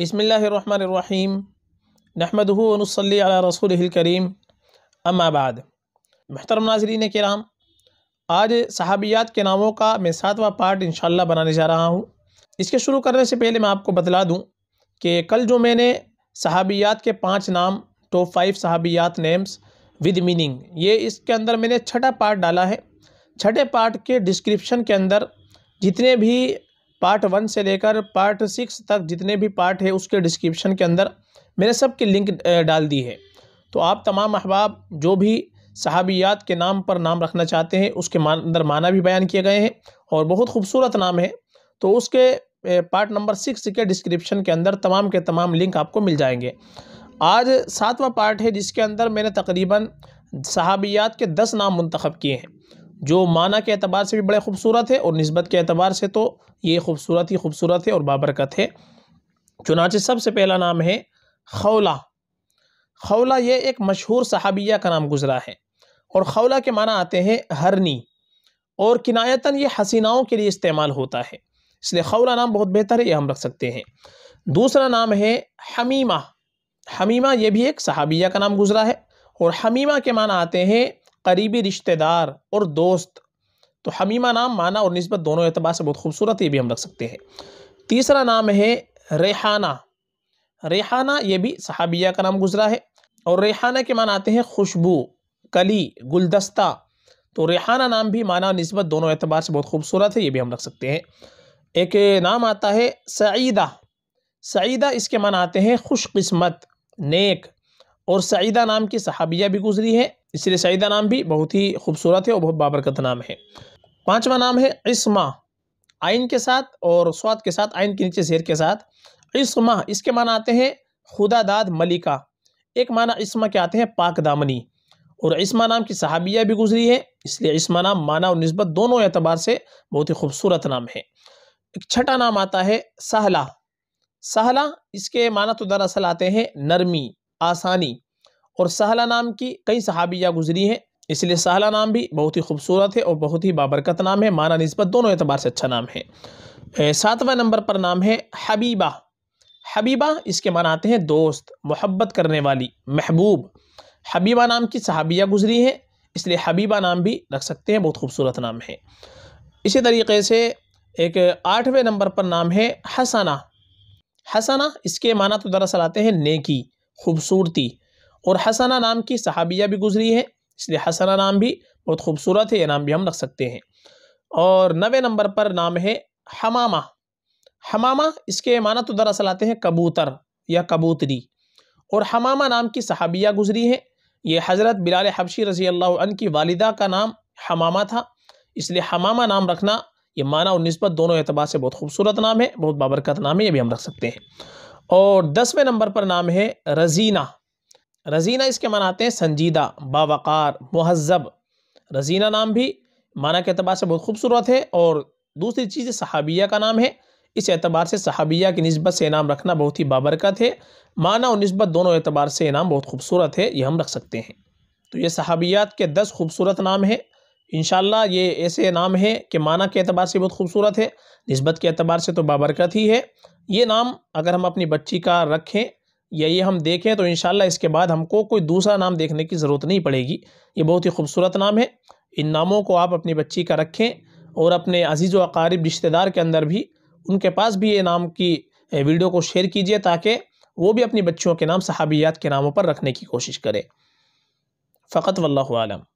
बसमीम नहमदूनसल रसूल करीम अम्माबाद महतरम नाजरीन कराम आज सहाबियात के नामों का मैं सातवां पार्ट इन बनाने जा रहा हूँ इसके शुरू करने से पहले मैं आपको बतला दूँ कि कल जो मैंने सहाबियात के पाँच नाम टॉप फाइव सहाबियात नेम्स विद मीनिंग ये इसके अंदर मैंने छठा पार्ट डाला है छठे पार्ट के डिस्क्रिप्शन के अंदर जितने भी पार्ट वन से लेकर पार्ट सिक्स तक जितने भी पार्ट है उसके डिस्क्रिप्शन के अंदर मैंने सब की लिंक डाल दी है तो आप तमाम अहबाब जो भी सहाबियात के नाम पर नाम रखना चाहते हैं उसके अंदर माना भी बयान किए गए हैं और बहुत खूबसूरत नाम है तो उसके पार्ट नंबर सिक्स के डिस्क्रिप्शन के अंदर तमाम के तमाम लिंक आपको मिल जाएंगे आज सातवां पार्ट है जिसके अंदर मैंने तकरीबन सहाबियात के दस नाम मंतखब किए हैं जो माना के अतबार से भी बड़े खूबसूरत है और नस्बत के अतबार से तो ये खूबसूरत ही खूबसूरत है और बाबरकत है चुनाच सबसे पहला नाम है खौला खौला ये एक मशहूर सहाबिया का नाम गुजरा है और खौला के माना आते हैं हरनी और किनायतन ये हसीनाओं के लिए इस्तेमाल होता है इसलिए खौला नाम बहुत बेहतर है ये हम रख सकते हैं दूसरा नाम है हमीमा हमीमा ये भी एक सहाबिया का नाम गुजरा है और हमीमा के माना आते हैं करीबी रिश्तेदार और दोस्त तो हमीमा नाम माना और नस्बत दोनों एतबार से बहुत खूबसूरत ये भी हम रख सकते हैं तीसरा नाम है रेहाना रेहाना ये भी सहाबिया का नाम गुजरा है और रेहाना के मान आते हैं खुशबू कली गुलदस्ता तो रेहाना नाम भी माना नस्बत दोनों एतबार से बहुत खूबसूरत है ये भी हम रख सकते हैं एक नाम आता है सईदा सईदा इसके मान आते हैं खुशकस्मत नेक और सईदा नाम की सहाबिया भी गुजरी है इसलिए सईदा नाम भी बहुत ही खूबसूरत है और बहुत बाबरकत नाम है पांचवा नाम है इसमा आइन के साथ और स्वाद के साथ आइन के नीचे शेर के साथ इसमा इसके माना आते हैं खुदा दाद मलिका एक माना इसमा के आते हैं पाक दामनी और इसमा नाम की सहाबिया भी गुजरी है इसलिए इसमा नाम माना और नस्बत दोनों एतबार से बहुत ही खूबसूरत नाम है एक छठा नाम आता है सहला सहला इसके माना तो दरअसल आते हैं नरमी आसानी और सहला नाम की कई सहाबियाँ गुजरी हैं इसलिए सहला नाम भी बहुत ही खूबसूरत है और बहुत ही बाबरकत नाम है माना नस्बत दोनों एतबार से अच्छा नाम है सातवें नंबर पर नाम है हबीबा हबीबा इसके माना आते हैं दोस्त मोहब्बत करने वाली महबूब हबीबा नाम की सहाबिया गुजरी हैं इसलिए हबीबा नाम भी रख सकते हैं बहुत खूबसूरत नाम है इसी तरीके से एक आठवें नंबर पर नाम है हसना हसना इसके माना तो दरअसल आते हैं नेकी खूबसूरती और हसना नाम की सहाबिया भी गुजरी है इसलिए हसना नाम भी बहुत खूबसूरत है यह नाम भी हम रख सकते हैं और नवे नंबर पर नाम है हमामा हमामा इसके माना तो दरअसल आते हैं कबूतर या कबूतरी और हमामा नाम की सहाबिया गुजरी है ये हज़रत बिलाल हबशी रजी अल्लाह अन की वालिदा का नाम हमामा था इसलिए हमामा नाम रखना ये माना और नस्बत दोनों एतबार से बहुत खूबसूरत नाम है बहुत बाबरकत नाम है ये भी हम रख सकते हैं और दसवें नंबर पर नाम है रजीना रजीना इसके मनाते हैं संजीदा बावकार महजब रजीना नाम भी माना के अतबार से बहुत खूबसूरत है और दूसरी चीज़ सहाबिया का नाम है इस एतबार से सहाबिया की नस्बत से इनाम रखना बहुत ही बाबरकत है माना और नस्बत दोनों एतबार से इनाम बहुत खूबसूरत है ये हम रख सकते हैं तो ये सहाबियात के दस खूबसूरत नाम हैं इन ये ऐसे नाम हैं कि माना के अतबार से बहुत खूबसूरत है नस्बत के अतबार से तो बाबरकत ही है ये नाम अगर हम अपनी बच्ची का रखें यही हम देखें तो इन इसके बाद हमको कोई दूसरा नाम देखने की ज़रूरत नहीं पड़ेगी ये बहुत ही खूबसूरत नाम है इन नामों को आप अपनी बच्ची का रखें और अपने अजीज़ व अकारीब रिश्तेदार के अंदर भी उनके पास भी ये नाम की वीडियो को शेयर कीजिए ताकि वो भी अपनी बच्चियों के नाम सहाबियात के नामों पर रखने की कोशिश करें फ़कत वल्लम